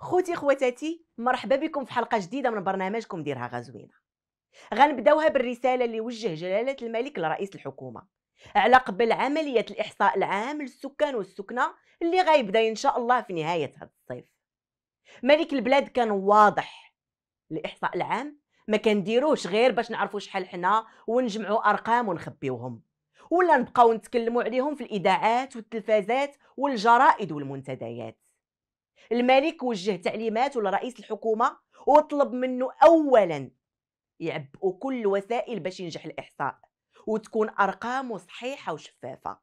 خوتي خواتاتي مرحبا بكم في حلقه جديده من برنامجكم ديرها غزوينه غنبداوها بالرساله اللي وجه جلاله الملك لرئيس الحكومه على قبل عمليه الاحصاء العام للسكان والسكنه اللي غيبدا ان شاء الله في نهايه هذا الصيف ملك البلاد كان واضح الاحصاء العام ما كنديروش غير باش نعرفوا شحال حنا ونجمعوا ارقام ونخبيوهم ولا نبقاو نتكلموا عليهم في الاذاعات والتلفازات والجرائد والمنتديات الملك وجه تعليمات لرئيس الحكومه وطلب منه اولا يعبئوا كل الوسائل باش ينجح الاحصاء وتكون ارقامه صحيحه وشفافه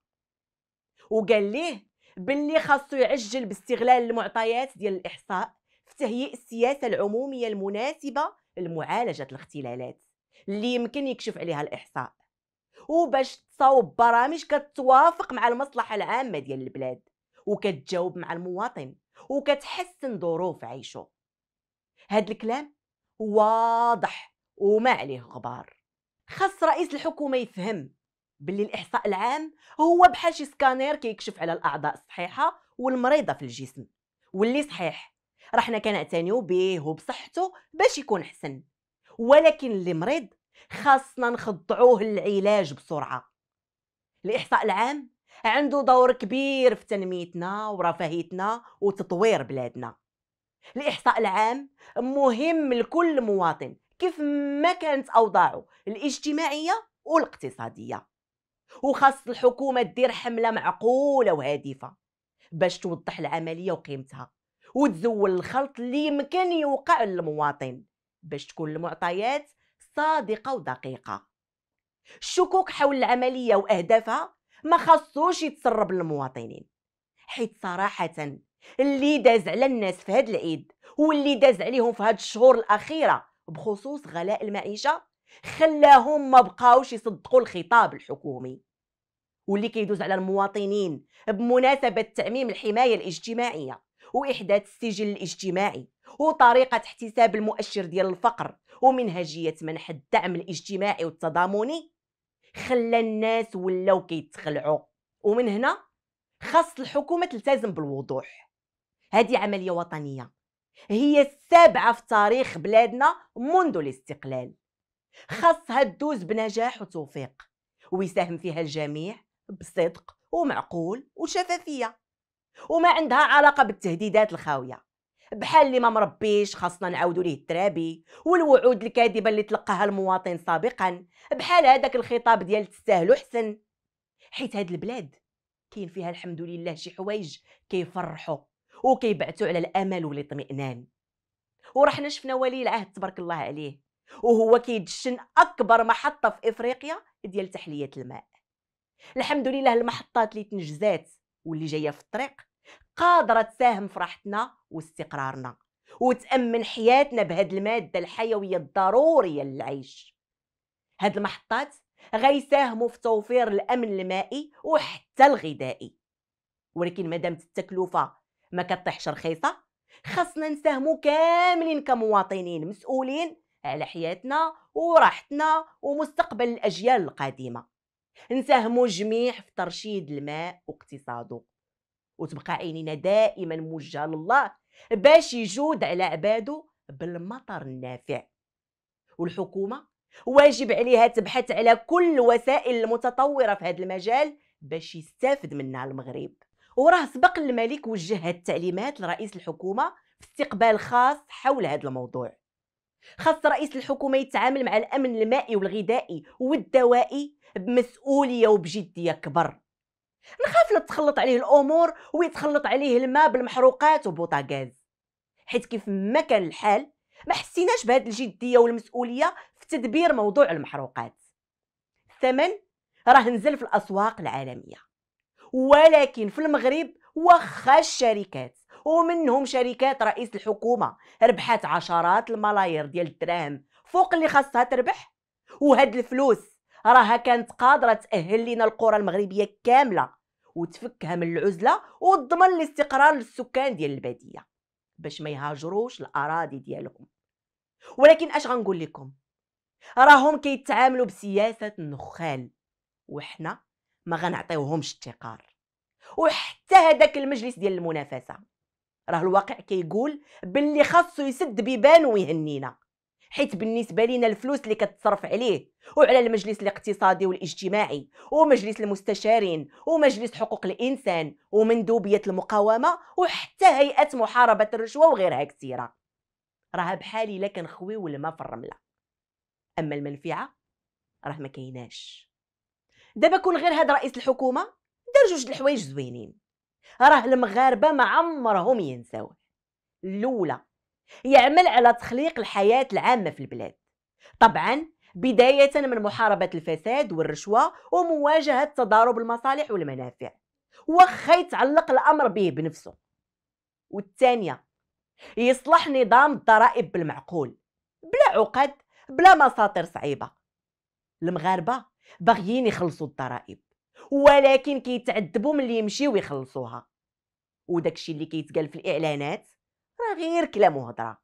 وقال ليه باللي خاصو يعجل باستغلال المعطيات ديال الاحصاء في تهيئ السياسه العموميه المناسبه لمعالجه الاختلالات اللي يمكن يكشف عليها الاحصاء وباش تصاوب برامج كتوافق مع المصلحه العامه ديال البلاد وكتجاوب مع المواطن وكتحسن ظروف عيشه هاد الكلام واضح وما عليه غبار خاص رئيس الحكومه يفهم باللي الاحصاء العام هو بحال شي سكانير كيكشف على الاعضاء الصحيحه والمريضه في الجسم واللي صحيح رحنا كنعتنيو به وبصحته باش يكون حسن ولكن اللي مريض خاصنا نخضعوه للعلاج بسرعه الاحصاء العام عنده دور كبير في تنميتنا ورفاهيتنا وتطوير بلادنا الاحصاء العام مهم لكل مواطن كيف ما كانت اوضاعه الاجتماعيه والاقتصاديه وخاص الحكومه دير حمله معقوله وهادفه باش توضح العمليه وقيمتها وتزول الخلط اللي يمكن يوقع للمواطن باش تكون المعطيات صادقة ودقيقة الشكوك حول العملية وأهدافها ما خصوش يتسرب للمواطنين حيت صراحة اللي داز على الناس في هاد العيد واللي داز عليهم في هاد الشهور الأخيرة بخصوص غلاء المعيشة خلاهم ما بقاوش يصدقوا الخطاب الحكومي واللي كيدوز على المواطنين بمناسبة تعميم الحماية الاجتماعية وإحداث السجل الاجتماعي وطريقة احتساب المؤشر ديال الفقر ومنهجية منح الدعم الاجتماعي والتضامني خلى الناس ولاو كيتخلعوا ومن هنا خاص الحكومة تلتزم بالوضوح هذه عملية وطنية هي السابعة في تاريخ بلادنا منذ الاستقلال خاصها تدوز بنجاح وتوفيق ويساهم فيها الجميع بصدق ومعقول وشفافية وما عندها علاقة بالتهديدات الخاوية بحال اللي ما مربيش خاصنا نعاودوا ليه الترابي والوعود الكاذبه اللي تلقاها المواطن سابقا بحال هذاك الخطاب ديال تستاهلوا حسن حيت هاد البلاد كاين فيها الحمد لله شي حوايج كيفرحوا وكيبعثوا على الامل والاطمئنان ورحنا شفنا ولي العهد تبارك الله عليه وهو كيدشن اكبر محطه في افريقيا ديال تحليه الماء الحمد لله المحطات اللي تنجزات واللي جايه في الطريق قادرة تساهم في راحتنا واستقرارنا وتأمن حياتنا بهاد المادة الحيوية الضرورية للعيش هاد المحطات غيساهموا في توفير الأمن المائي وحتى الغذائي ولكن مادام التكلفة ما كطيحش رخيصة خاصنا نساهموا كاملين كمواطنين مسؤولين على حياتنا وراحتنا ومستقبل الأجيال القادمة نساهموا جميع في ترشيد الماء واقتصاده وتبقى عينينا دائما موجهه لله باش يجود على عباده بالمطر النافع والحكومه واجب عليها تبحث على كل الوسائل المتطوره في هذا المجال باش يستافد منها المغرب وراه سبق الملك وجه هاد التعليمات لرئيس الحكومه في استقبال خاص حول هذا الموضوع خاص رئيس الحكومه يتعامل مع الامن المائي والغذائي والدوائي بمسؤوليه وبجديه كبر نخاف لا تخلط عليه الامور ويتخلط عليه الماء بالمحروقات وبوطاغاز حيت كيف ما كان الحال ما حسيناش بهذه الجديه والمسؤوليه في تدبير موضوع المحروقات الثمن راه نزل في الاسواق العالميه ولكن في المغرب واخا الشركات ومنهم شركات رئيس الحكومه ربحات عشرات الملايير ديال الدراهم فوق اللي خاصها تربح وهاد الفلوس راها كانت قادره تاهل لنا القرى المغربيه كامله وتفكها من العزله وتضمن الاستقرار للسكان ديال الباديه باش ما يهاجروش الاراضي ديالهم ولكن اش غنقول لكم راهم كيتعاملوا بسياسه النخال وحنا ما غنعطيوهمش التقار وحتى هذاك المجلس ديال المنافسه راه الواقع كيقول باللي خاصو يسد بيبان ويهنينا حيت بالنسبه لينا الفلوس اللي كتصرف عليه وعلى المجلس الاقتصادي والاجتماعي ومجلس المستشارين ومجلس حقوق الانسان ومندوبيه المقاومه وحتى هيئه محاربه الرشوه وغيرها كثيره راه بحالي لا كنخويو ما في الرمله اما المنفعه راه ما كايناش دابا كون غير هاد رئيس الحكومه دار جوج الحوايج زوينين راه المغاربه ما عمرهم ينساوه الاولى يعمل على تخليق الحياة العامة في البلاد طبعا بداية من محاربة الفساد والرشوة ومواجهة تضارب المصالح والمنافع وخا يتعلق الأمر به بنفسه والثانية يصلح نظام الضرائب بالمعقول بلا عقد بلا مساطر صعيبة المغاربة باغيين يخلصوا الضرائب ولكن كيتعذبوا من اللي يمشيو يخلصوها وداكشي اللي كيتقال في الاعلانات غير كلام وهضره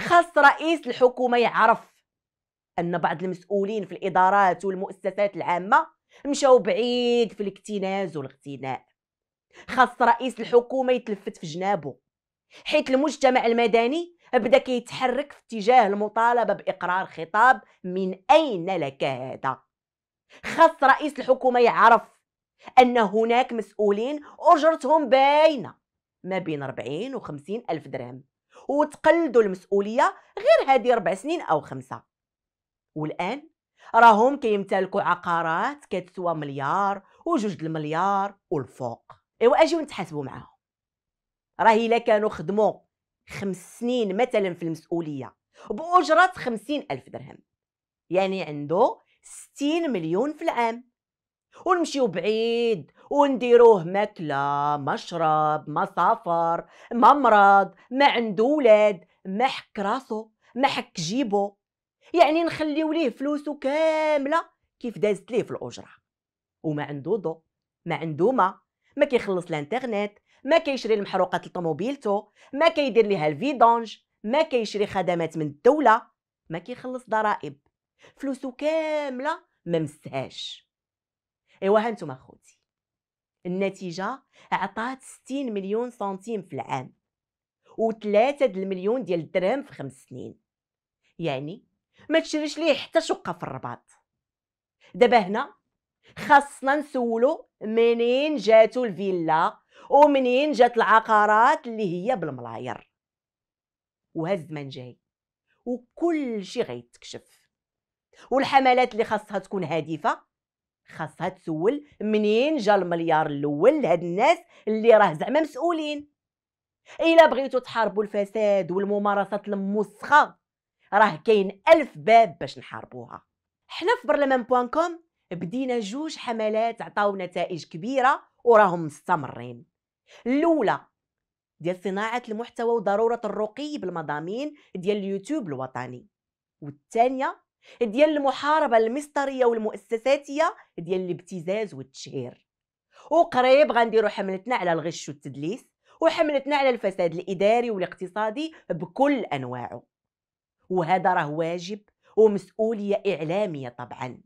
خاص رئيس الحكومه يعرف ان بعض المسؤولين في الادارات والمؤسسات العامه مشاو بعيد في الاكتناز والاغتناء خاص رئيس الحكومه يتلفت في جنابه حيت المجتمع المدني بدا كيتحرك في اتجاه المطالبه باقرار خطاب من اين لك هذا خاص رئيس الحكومه يعرف ان هناك مسؤولين اجرتهم باينه ما بين 40 و 50 ألف درهم وتقلدوا المسؤولية غير هذه ربع سنين أو خمسة والآن راهم كيمتلكوا عقارات كتسوى مليار وجوج المليار والفوق ايوا اجيو نتحاسبوا معاهم راهي الا كانوا خدموا خمس سنين مثلا في المسؤوليه باجره خمسين الف درهم يعني عنده ستين مليون في العام ونمشيو بعيد ونديروه ماكلة مشرب ما سافر ما مرض ما عنده ولاد ما حك راسو ما حك جيبو يعني نخليو ليه فلوسو كاملة كيف دازت ليه في الأجرة وما عنده ضو ما عنده ما ما كيخلص الانترنت ما كيشري المحروقات لطوموبيلتو ما كيدير ليها الفيدونج ما كيشري خدمات من الدولة ما كيخلص ضرائب فلوسو كاملة ما مسهاش ايوا هانتوما خوتي النتيجه عطات 60 مليون سنتيم في العام و3 المليون ديال الدرهم في خمس سنين يعني ما تشريش ليه حتى شقه في الرباط دابا هنا خاصنا نسولو منين جاتو الفيلا ومنين جات العقارات اللي هي بالملاير وها الزمان جاي وكل شيء غيتكشف والحملات اللي خاصها تكون هادفه خاصها تسول منين جا المليار الاول لهاد الناس اللي راه زعما مسؤولين الا بغيتو تحاربوا الفساد والممارسات الموسخه راه كاين ألف باب باش نحاربوها حنا في برلمان بوان كوم بدينا جوج حملات عطاو نتائج كبيره وراهم مستمرين الاولى ديال صناعه المحتوى وضروره الرقي بالمضامين ديال اليوتيوب الوطني والثانيه ديال المحاربه المسطريه والمؤسساتيه ديال الابتزاز والتشهير وقريب غنديرو حملتنا على الغش والتدليس وحملتنا على الفساد الاداري والاقتصادي بكل انواعه وهذا راه واجب ومسؤوليه اعلاميه طبعا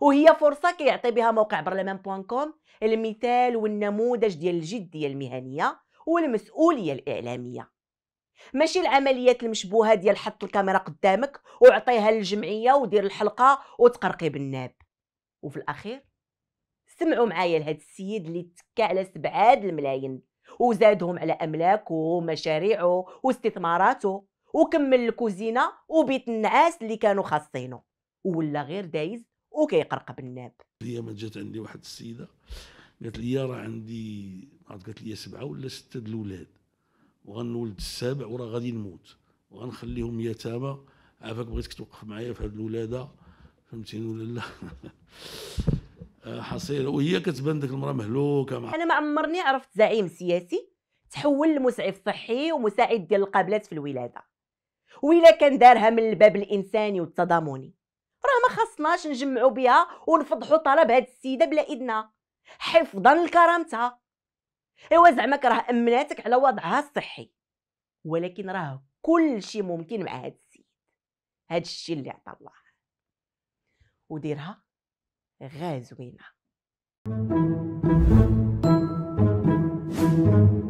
وهي فرصه كيعطي بها موقع برلمان بوان كوم المثال والنموذج ديال الجديه المهنيه والمسؤوليه الاعلاميه ماشي العمليات المشبوهه ديال حط الكاميرا قدامك وعطيها للجمعيه ودير الحلقه وتقرقي بالناب وفي الاخير سمعوا معايا لهاد السيد اللي تكا على سبعاد الملايين وزادهم على املاكه ومشاريعه واستثماراته وكمل الكوزينه وبيت النعاس اللي كانوا خاصينه ولا غير دايز بالناب هي ما جات عندي واحد السيده قالت لي راه عندي قالت لي سبعه ولا سته د الاولاد وغنولد السابع وراه غادي نموت وغنخليهم يتامى عافاك بغيتك توقف معايا في هاد الولاده فهمتيني ولا لا آه، حصيله وهي كتبان ديك المراه مهلوكه مع انا ما عمرني عرفت زعيم سياسي تحول لمسعف صحي ومساعد ديال القابلات في الولاده ويلا كان دارها من الباب الانساني والتضامني راه ما خصناش نجمعوا بها ونفضحوا طلب هاد السيده بلا اذنها حفظا لكرامتها ايوا زعما راه امناتك على وضعها الصحي ولكن راه كل شيء ممكن مع هاد السيد هاد الشيء اللي عطا الله وديرها thank you